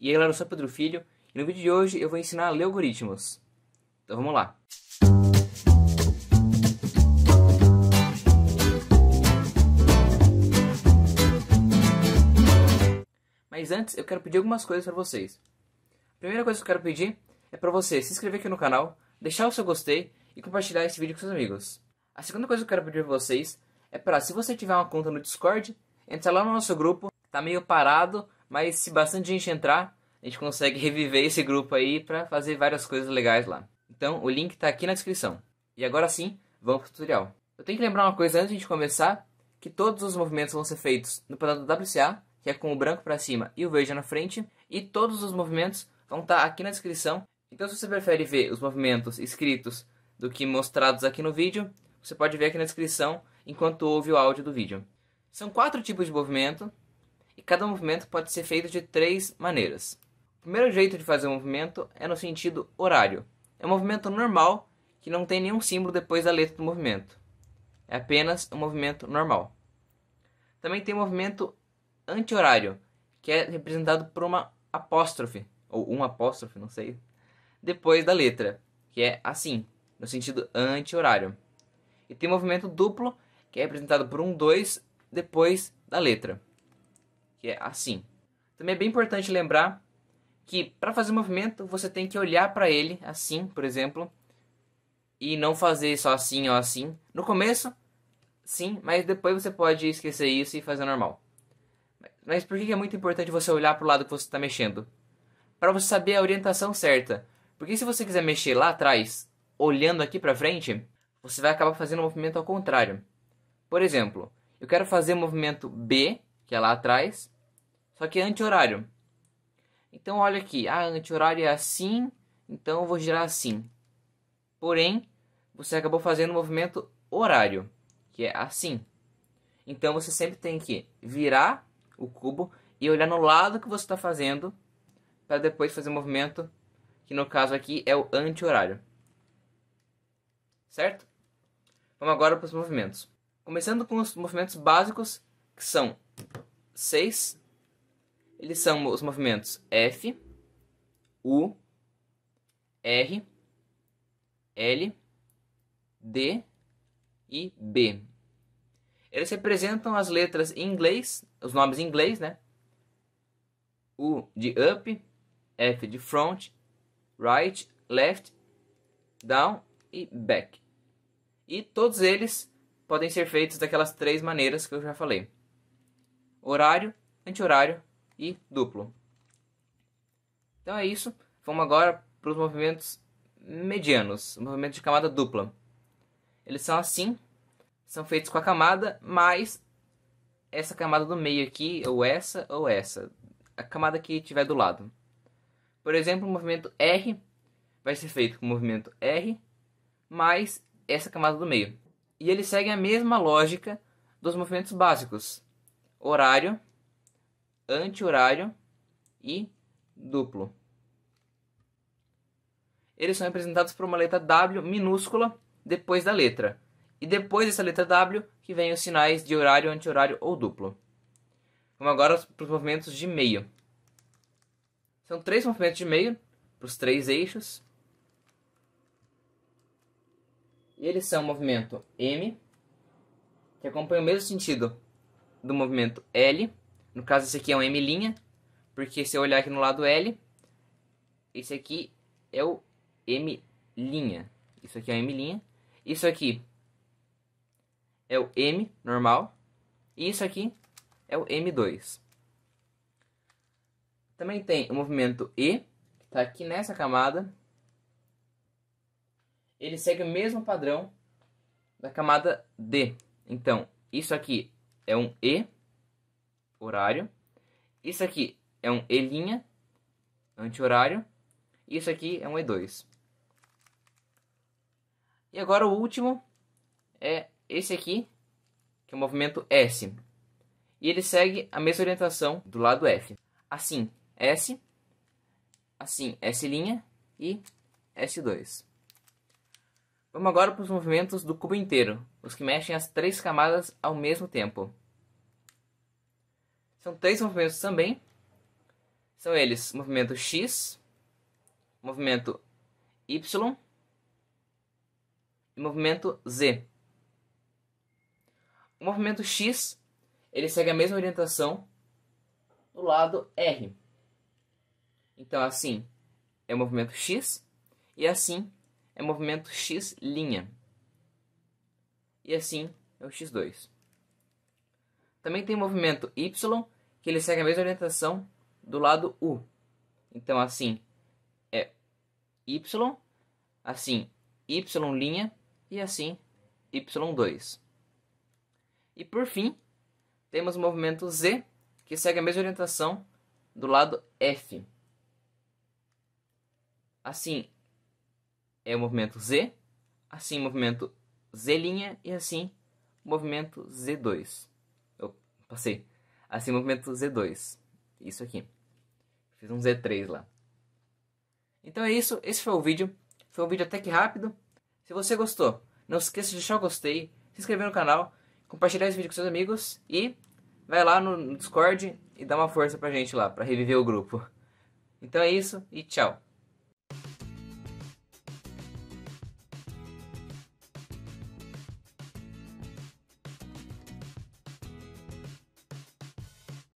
E aí, galera, eu Sou Pedro Filho, e no vídeo de hoje eu vou ensinar a ler algoritmos. Então vamos lá. Mas antes eu quero pedir algumas coisas para vocês. A primeira coisa que eu quero pedir é para você se inscrever aqui no canal, deixar o seu gostei e compartilhar esse vídeo com seus amigos. A segunda coisa que eu quero pedir para vocês é para, se você tiver uma conta no Discord, entrar lá no nosso grupo, tá meio parado, mas se bastante gente entrar, a gente consegue reviver esse grupo aí para fazer várias coisas legais lá. Então, o link está aqui na descrição. E agora sim, vamos para o tutorial. Eu tenho que lembrar uma coisa antes de começar, que todos os movimentos vão ser feitos no padrão do WCA, que é com o branco para cima e o verde na frente, e todos os movimentos vão estar tá aqui na descrição. Então, se você prefere ver os movimentos escritos do que mostrados aqui no vídeo, você pode ver aqui na descrição enquanto ouve o áudio do vídeo. São quatro tipos de movimento, e cada movimento pode ser feito de três maneiras. O primeiro jeito de fazer o movimento é no sentido horário. É um movimento normal que não tem nenhum símbolo depois da letra do movimento. É apenas um movimento normal. Também tem o movimento anti-horário, que é representado por uma apóstrofe, ou um apóstrofe, não sei, depois da letra, que é assim, no sentido anti-horário. E tem o movimento duplo, que é representado por um 2 depois da letra que é assim. Também é bem importante lembrar que para fazer o movimento você tem que olhar para ele assim, por exemplo, e não fazer só assim ou assim. No começo, sim, mas depois você pode esquecer isso e fazer normal. Mas por que é muito importante você olhar para o lado que você está mexendo? Para você saber a orientação certa. Porque se você quiser mexer lá atrás, olhando aqui para frente, você vai acabar fazendo o movimento ao contrário. Por exemplo, eu quero fazer o movimento B, que é lá atrás, só que é anti-horário. Então olha aqui, ah, anti-horário é assim, então eu vou girar assim. Porém, você acabou fazendo o movimento horário, que é assim. Então você sempre tem que virar o cubo e olhar no lado que você está fazendo para depois fazer o movimento, que no caso aqui é o anti-horário. Certo? Vamos agora para os movimentos. Começando com os movimentos básicos, que são 6, eles são os movimentos F, U, R, L, D e B. Eles representam as letras em inglês, os nomes em inglês, né? U de up, F de front, right, left, down e back. E todos eles podem ser feitos daquelas três maneiras que eu já falei: horário, anti-horário e duplo. Então é isso. Vamos agora para os movimentos medianos, movimentos de camada dupla. Eles são assim, são feitos com a camada mais essa camada do meio aqui, ou essa, ou essa. A camada que tiver do lado. Por exemplo, o movimento R vai ser feito com o movimento R mais essa camada do meio. E ele segue a mesma lógica dos movimentos básicos. Horário, anti-horário e duplo. Eles são representados por uma letra W minúscula depois da letra. E depois dessa letra W que vem os sinais de horário, anti-horário ou duplo. Vamos agora para os movimentos de meio. São três movimentos de meio para os três eixos. E eles são o movimento M, que acompanha o mesmo sentido do movimento L no caso, esse aqui é um M', porque se eu olhar aqui no lado L, esse aqui é o M'. Isso aqui é o M'. Isso aqui é o M normal. E isso aqui é o M2. Também tem o movimento E, que está aqui nessa camada. Ele segue o mesmo padrão da camada D. Então, isso aqui é um E horário. Isso aqui é um E', anti-horário. Isso aqui é um E2. E agora o último é esse aqui, que é o movimento S. E ele segue a mesma orientação do lado F. Assim, S, assim, S' e S2. Vamos agora para os movimentos do cubo inteiro, os que mexem as três camadas ao mesmo tempo. São três movimentos também. São eles: movimento X, movimento Y e movimento Z. O movimento X ele segue a mesma orientação do lado R. Então, assim é o movimento X, e assim é o movimento X'. linha E assim é o X2. Também tem o movimento Y, que ele segue a mesma orientação do lado U. Então, assim, é Y, assim, Y' e assim, Y2. E por fim, temos o movimento Z, que segue a mesma orientação do lado F. Assim, é o movimento Z, assim, movimento Z' e assim, movimento Z2. Eu passei assim movimento Z2. Isso aqui. Fiz um Z3 lá. Então é isso, esse foi o vídeo. Foi um vídeo até que rápido. Se você gostou, não se esqueça de deixar o gostei, se inscrever no canal, compartilhar esse vídeo com seus amigos e vai lá no Discord e dá uma força pra gente lá, pra reviver o grupo. Então é isso e tchau!